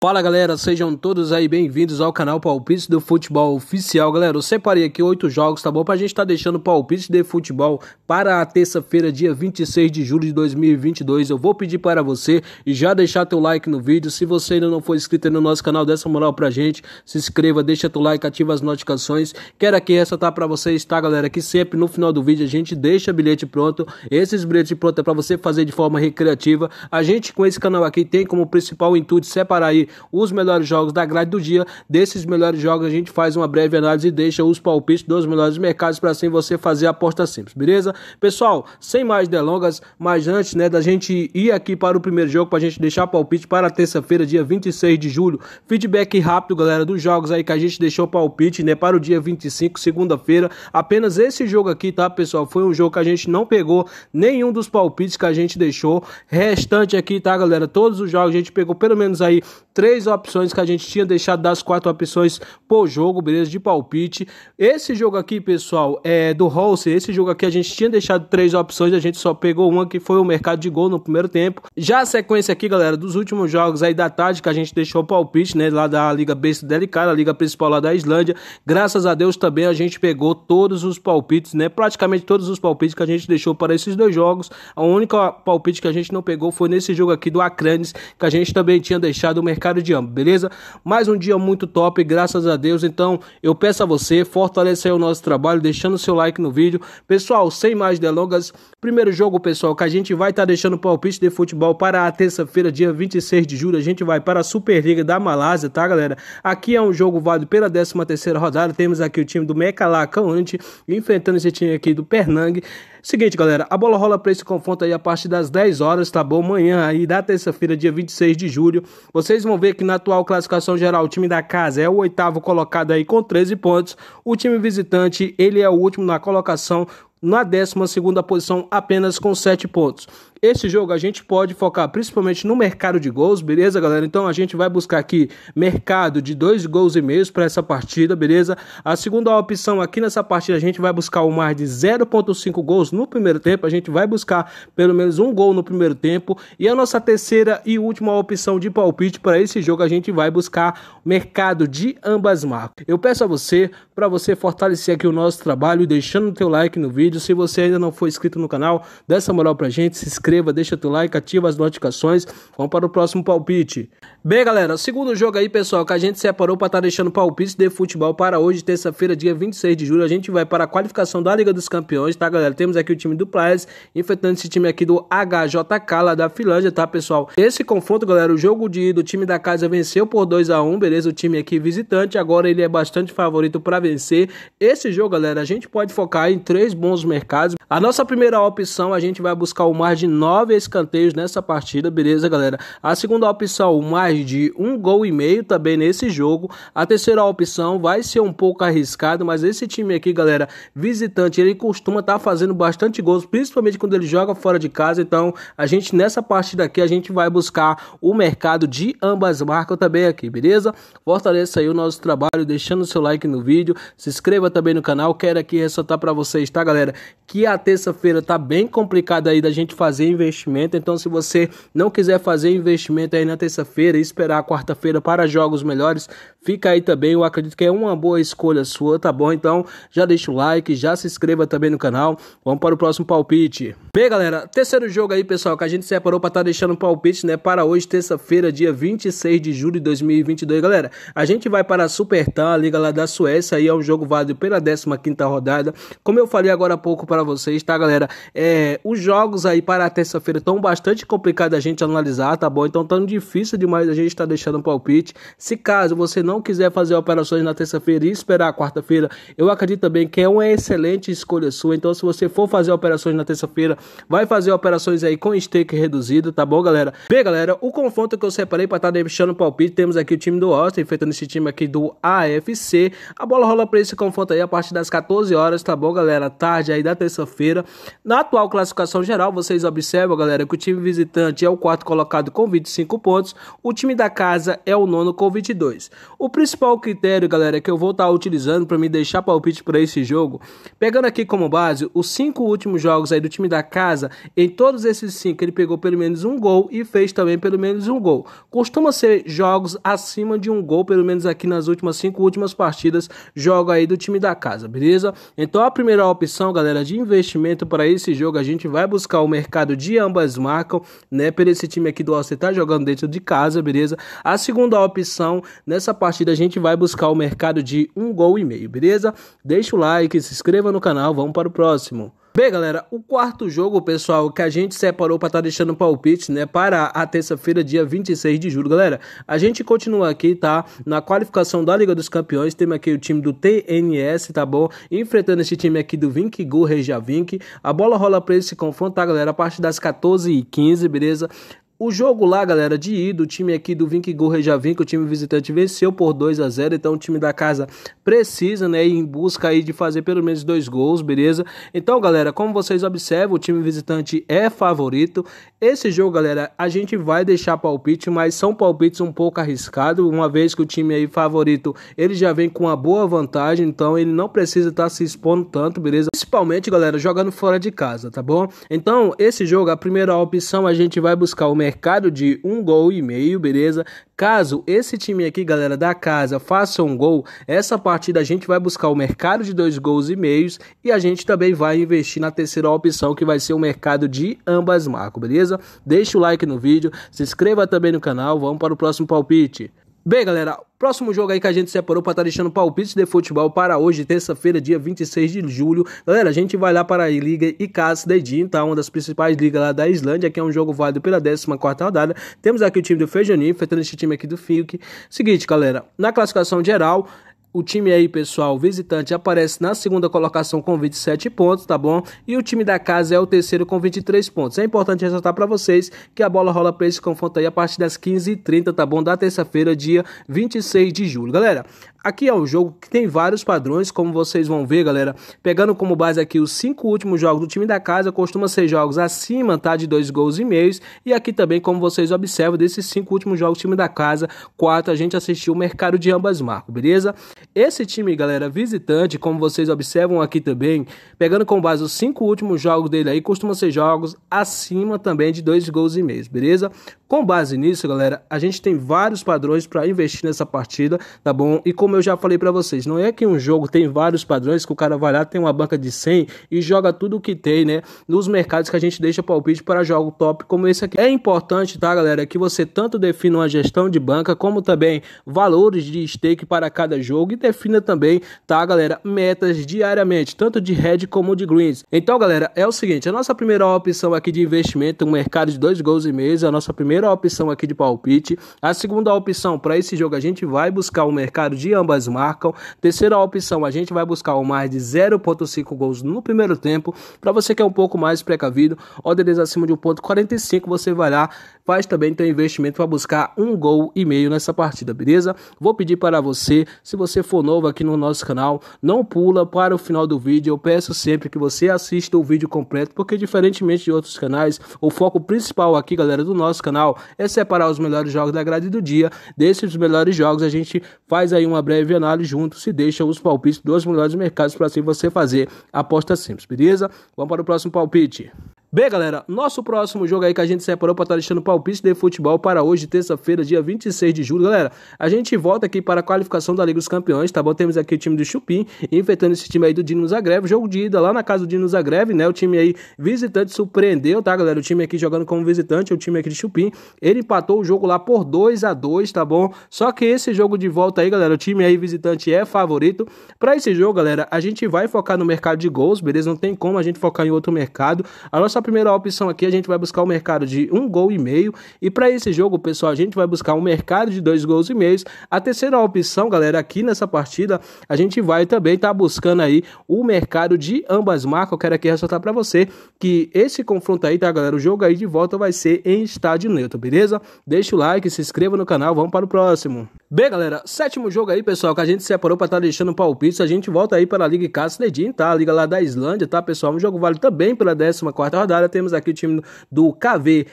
Fala galera, sejam todos aí bem-vindos ao canal Palpite do Futebol Oficial. Galera, eu separei aqui oito jogos, tá bom? Pra gente tá deixando palpite de futebol para a terça-feira, dia 26 de julho de 2022. Eu vou pedir para você e já deixar teu like no vídeo. Se você ainda não for inscrito no nosso canal, dê essa moral pra gente. Se inscreva, deixa teu like, ativa as notificações. Quero aqui ressaltar para vocês, tá galera, que sempre no final do vídeo a gente deixa bilhete pronto. Esses bilhetes prontos é pra você fazer de forma recreativa. A gente com esse canal aqui tem como principal intuito separar aí os melhores jogos da grade do dia. Desses melhores jogos, a gente faz uma breve análise e deixa os palpites dos melhores mercados para assim você fazer a aposta simples, beleza? Pessoal, sem mais delongas, mas antes né, da gente ir aqui para o primeiro jogo, para a gente deixar palpite para terça-feira, dia 26 de julho, feedback rápido, galera, dos jogos aí que a gente deixou palpite né, para o dia 25, segunda-feira. Apenas esse jogo aqui, tá, pessoal? Foi um jogo que a gente não pegou nenhum dos palpites que a gente deixou. Restante aqui, tá, galera? Todos os jogos a gente pegou pelo menos aí três opções que a gente tinha deixado das quatro opções por jogo, beleza? De palpite. Esse jogo aqui, pessoal, é do Holse. Esse jogo aqui a gente tinha deixado três opções, a gente só pegou uma que foi o mercado de gol no primeiro tempo. Já a sequência aqui, galera, dos últimos jogos aí da tarde que a gente deixou o palpite, né? Lá da Liga Besta Delicada, a Liga Principal lá da Islândia. Graças a Deus também a gente pegou todos os palpites, né? Praticamente todos os palpites que a gente deixou para esses dois jogos. A única palpite que a gente não pegou foi nesse jogo aqui do Acranes, que a gente também tinha deixado o mercado cara de ambos, beleza? Mais um dia muito top, graças a Deus. Então, eu peço a você fortalecer o nosso trabalho, deixando seu like no vídeo. Pessoal, sem mais delongas, primeiro jogo, pessoal, que a gente vai estar tá deixando o palpite de futebol para a terça-feira, dia 26 de julho. A gente vai para a Superliga da Malásia, tá, galera? Aqui é um jogo válido pela 13 terceira rodada. Temos aqui o time do Mecalaca Ante enfrentando esse time aqui do Pernang. Seguinte, galera, a bola rola para esse confronto aí a partir das 10 horas, tá bom? Amanhã aí da terça-feira, dia 26 de julho. Vocês vão ver que na atual classificação geral o time da casa é o oitavo colocado aí com 13 pontos. O time visitante, ele é o último na colocação na 12 posição, apenas com 7 pontos. Esse jogo a gente pode focar principalmente no mercado de gols, beleza, galera? Então a gente vai buscar aqui mercado de dois gols e meios para essa partida, beleza? A segunda opção aqui nessa partida a gente vai buscar o mais de 0.5 gols no primeiro tempo, a gente vai buscar pelo menos um gol no primeiro tempo. E a nossa terceira e última opção de palpite para esse jogo a gente vai buscar mercado de ambas marcas. Eu peço a você para você fortalecer aqui o nosso trabalho deixando o teu like no vídeo. Se você ainda não for inscrito no canal, dessa essa moral a gente, se inscreve inscreva, deixa teu like, ativa as notificações. Vamos para o próximo palpite. Bem, galera, segundo jogo aí, pessoal, que a gente separou para estar tá deixando palpite de futebol para hoje, terça-feira, dia 26 de julho, a gente vai para a qualificação da Liga dos Campeões, tá, galera? Temos aqui o time do Players enfrentando esse time aqui do HJK lá da Finlândia, tá, pessoal? Esse confronto, galera, o jogo de do time da casa venceu por 2 a 1, beleza? O time aqui visitante, agora ele é bastante favorito para vencer. Esse jogo, galera, a gente pode focar em três bons mercados. A nossa primeira opção, a gente vai buscar o mais de nove escanteios nessa partida, beleza, galera? A segunda opção, o mais de um gol e meio também nesse jogo. A terceira opção vai ser um pouco arriscado, mas esse time aqui, galera, visitante, ele costuma estar tá fazendo bastante gols, principalmente quando ele joga fora de casa. Então, a gente nessa partida aqui, a gente vai buscar o mercado de ambas marcas também aqui, beleza? Fortaleça aí o nosso trabalho, deixando seu like no vídeo, se inscreva também no canal. Quero aqui ressaltar para vocês, tá, galera, que a terça-feira tá bem complicada aí da gente fazer investimento. Então, se você não quiser fazer investimento aí na terça-feira, esperar a quarta-feira para jogos melhores, fica aí também. Eu acredito que é uma boa escolha sua, tá bom? Então já deixa o like, já se inscreva também no canal. Vamos para o próximo palpite. Bem, galera, terceiro jogo aí, pessoal, que a gente separou para estar tá deixando o palpite, né? Para hoje, terça-feira, dia 26 de julho de 2022, galera. A gente vai para a Supertan, a Liga lá da Suécia, aí é um jogo válido pela 15 rodada. Como eu falei agora há pouco para vocês, tá, galera? É, os jogos aí para a terça-feira estão bastante complicados a gente analisar, tá bom? Então tão difícil demais a gente está deixando um palpite. Se caso você não quiser fazer operações na terça-feira e esperar a quarta-feira, eu acredito também que é uma excelente escolha sua. Então, se você for fazer operações na terça-feira, vai fazer operações aí com stake reduzido, tá bom, galera? Bem, galera, o confronto que eu separei para estar tá deixando um palpite, temos aqui o time do Austin enfrentando esse time aqui do AFC. A bola rola para esse confronto aí a partir das 14 horas, tá bom, galera? Tarde aí da terça-feira. Na atual classificação geral, vocês observam, galera, que o time visitante é o quarto colocado com 25 pontos. O time da casa é o nono com 22. O principal critério, galera, que eu vou estar tá utilizando para me deixar palpite para esse jogo, pegando aqui como base os cinco últimos jogos aí do time da casa, em todos esses cinco ele pegou pelo menos um gol e fez também pelo menos um gol. Costuma ser jogos acima de um gol, pelo menos aqui nas últimas cinco últimas partidas, jogo aí do time da casa, beleza? Então a primeira opção, galera, de investimento para esse jogo, a gente vai buscar o mercado de ambas marcas, né? Por esse time aqui do Alce tá jogando dentro de casa, beleza? A segunda opção, nessa partida a gente vai buscar o mercado de um gol e meio, beleza? Deixa o like, se inscreva no canal, vamos para o próximo. Bem, galera, o quarto jogo, pessoal, que a gente separou para estar tá deixando palpite, né, para a terça-feira, dia 26 de julho, galera. A gente continua aqui, tá? Na qualificação da Liga dos Campeões, temos aqui o time do TNS, tá bom? Enfrentando esse time aqui do Vink Go A bola rola para esse confronto, tá, galera? A partir das 14h15, beleza? O jogo lá, galera, de ida, o time aqui do já vem que o time visitante venceu por 2 a 0 então o time da casa precisa, né, ir em busca aí de fazer pelo menos dois gols, beleza? Então, galera, como vocês observam, o time visitante é favorito. Esse jogo, galera, a gente vai deixar palpite, mas são palpites um pouco arriscados, uma vez que o time aí favorito, ele já vem com uma boa vantagem, então ele não precisa estar tá se expondo tanto, beleza? Principalmente, galera, jogando fora de casa, tá bom? Então, esse jogo, a primeira opção a gente vai buscar o mercado de um gol e meio, beleza? Caso esse time aqui, galera da casa, faça um gol, essa partida a gente vai buscar o mercado de dois gols e meios e a gente também vai investir na terceira opção, que vai ser o mercado de ambas marcas, beleza? Deixa o like no vídeo, se inscreva também no canal, vamos para o próximo palpite. Bem, galera, próximo jogo aí que a gente separou para estar tá deixando palpites de futebol para hoje, terça-feira, dia 26 de julho. Galera, a gente vai lá para a Liga de Edim, tá? Uma das principais ligas lá da Islândia, que é um jogo válido pela 14 rodada. Temos aqui o time do Feijoninho, enfrentando esse time aqui do Fiuk. Seguinte, galera, na classificação geral, o time aí, pessoal, visitante, aparece na segunda colocação com 27 pontos, tá bom? E o time da casa é o terceiro com 23 pontos. É importante ressaltar para vocês que a bola rola para esse confronto aí a partir das 15h30, tá bom? Da terça-feira, dia 26 de julho. Galera, Aqui é um jogo que tem vários padrões, como vocês vão ver, galera. Pegando como base aqui os cinco últimos jogos do time da casa, costuma ser jogos acima, tá? De dois gols e meios. E aqui também, como vocês observam, desses cinco últimos jogos do time da casa, quatro a gente assistiu o mercado de ambas marcas, beleza? Esse time, galera, visitante, como vocês observam aqui também, pegando como base os cinco últimos jogos dele aí, costuma ser jogos acima também de dois gols e meios, beleza? Com base nisso, galera, a gente tem vários padrões para investir nessa partida, tá bom? E como eu eu já falei para vocês, não é que um jogo tem vários padrões, que o cara vai lá, tem uma banca de 100 e joga tudo o que tem, né? Nos mercados que a gente deixa palpite para jogo top como esse aqui. É importante, tá, galera, que você tanto defina uma gestão de banca, como também valores de stake para cada jogo e defina também, tá, galera, metas diariamente, tanto de red como de greens. Então, galera, é o seguinte, a nossa primeira opção aqui de investimento, um mercado de dois gols e meio, a nossa primeira opção aqui de palpite. A segunda opção para esse jogo, a gente vai buscar o um mercado de ambas marcam. Terceira opção, a gente vai buscar o mais de 0,5 gols no primeiro tempo. Para você que é um pouco mais precavido, odds acima de 1,45, você vai lá, faz também teu investimento para buscar um gol e meio nessa partida, beleza? Vou pedir para você, se você for novo aqui no nosso canal, não pula para o final do vídeo. Eu peço sempre que você assista o vídeo completo, porque diferentemente de outros canais, o foco principal aqui, galera, do nosso canal é separar os melhores jogos da grade do dia. Desses melhores jogos, a gente faz aí uma breve análise juntos se deixa os palpites dos melhores mercados para assim você fazer aposta simples, beleza? Vamos para o próximo palpite. Bem, galera, nosso próximo jogo aí que a gente separou para estar tá deixando palpite de futebol para hoje, terça-feira, dia 26 de julho. Galera, a gente volta aqui para a qualificação da Liga dos Campeões, tá bom? Temos aqui o time do Chupim enfrentando esse time aí do Dino Zagreb. Jogo de ida lá na casa do Dino Zagreb, né? O time aí visitante surpreendeu, tá, galera? O time aqui jogando como visitante, é o time aqui de Chupim. Ele empatou o jogo lá por 2 a 2 tá bom? Só que esse jogo de volta aí, galera, o time aí visitante é favorito. Para esse jogo, galera, a gente vai focar no mercado de gols, beleza? Não tem como a gente focar em outro mercado. A nossa nossa primeira opção aqui, a gente vai buscar o um mercado de um gol e meio. E para esse jogo, pessoal, a gente vai buscar um mercado de dois gols e meios. A terceira opção, galera, aqui nessa partida, a gente vai também estar tá buscando aí o mercado de ambas marcas. Eu quero aqui ressaltar para você que esse confronto aí, tá, galera? O jogo aí de volta vai ser em estádio neutro, beleza? Deixa o like, se inscreva no canal, vamos para o próximo. Bem, galera, sétimo jogo aí, pessoal, que a gente separou para estar tá deixando palpite A gente volta aí para a Liga Castle tá? A Liga lá da Islândia, tá, pessoal? Um jogo vale também pela 14 quarta rodada rodada, temos aqui o time do KV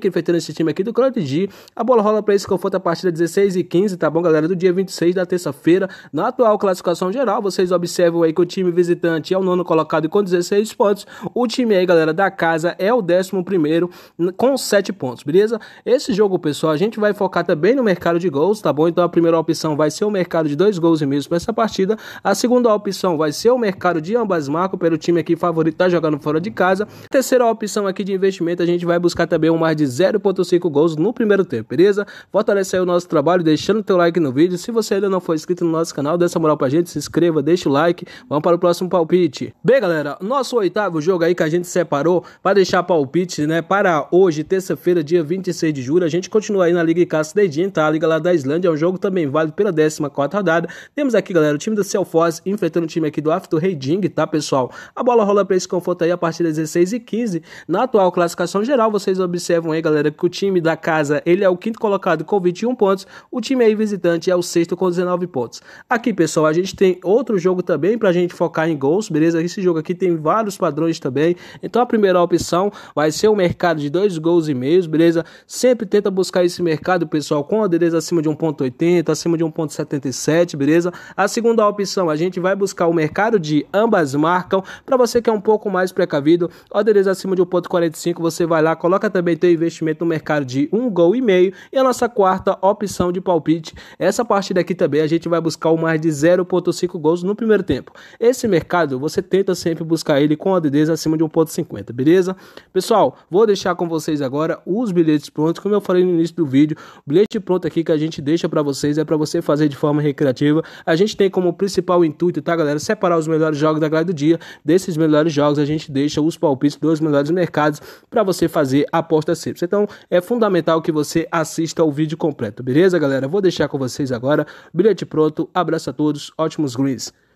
que enfrentando esse time aqui do G A bola rola para esse confronto a partir das 16 e 15 tá bom, galera? Do dia 26 da terça-feira, na atual classificação geral, vocês observam aí que o time visitante é o nono colocado com 16 pontos. O time aí, galera, da casa é o décimo primeiro com 7 pontos, beleza? Esse jogo, pessoal, a gente vai focar também no mercado de gols, tá bom? Então a primeira opção vai ser o mercado de dois gols e meio para essa partida. A segunda opção vai ser o mercado de ambas marcas pelo time aqui favorito, tá jogando fora de casa. A terceira opção aqui de investimento, a gente vai buscar também um mais de 0.5 gols no primeiro tempo, beleza? Fortalece aí o nosso trabalho deixando teu like no vídeo. Se você ainda não for inscrito no nosso canal, dê essa moral pra gente, se inscreva, deixa o like. Vamos para o próximo palpite. Bem, galera, nosso oitavo jogo aí que a gente separou para deixar palpite, né, para hoje, terça-feira, dia 26 de julho. A gente continua aí na Liga Icaço Dedinho, tá? A Liga lá da Islândia é um jogo também válido pela 14 rodada. Temos aqui, galera, o time do Celfos enfrentando o time aqui do After Reading, tá, pessoal? A bola rola para esse conforto aí a partir das 16h15. 2015. Na atual classificação geral, vocês observam aí, galera, que o time da casa ele é o quinto colocado com 21 pontos, o time aí visitante é o sexto com 19 pontos. Aqui, pessoal, a gente tem outro jogo também para a gente focar em gols, beleza? Esse jogo aqui tem vários padrões também. Então a primeira opção vai ser o mercado de dois gols e meios, beleza? Sempre tenta buscar esse mercado, pessoal, com adereza acima de 1.80, acima de 1.77, beleza? A segunda opção, a gente vai buscar o mercado de ambas marcam, para você que é um pouco mais precavido, adereza acima de 1,45, você vai lá, coloca também teu investimento no mercado de um gol e meio. E a nossa quarta opção de palpite, essa partida aqui também a gente vai buscar o mais de 0,5 gols no primeiro tempo. Esse mercado você tenta sempre buscar ele com avidez acima de 1,50, beleza? Pessoal, vou deixar com vocês agora os bilhetes prontos, como eu falei no início do vídeo, bilhete pronto aqui que a gente deixa para vocês é para você fazer de forma recreativa. A gente tem como principal intuito, tá, galera, separar os melhores jogos da grade do dia. Desses melhores jogos a gente deixa os palpites do dos melhores mercados para você fazer aposta simples. Então é fundamental que você assista o vídeo completo, beleza, galera? Vou deixar com vocês agora. Bilhete pronto, abraço a todos, ótimos greens.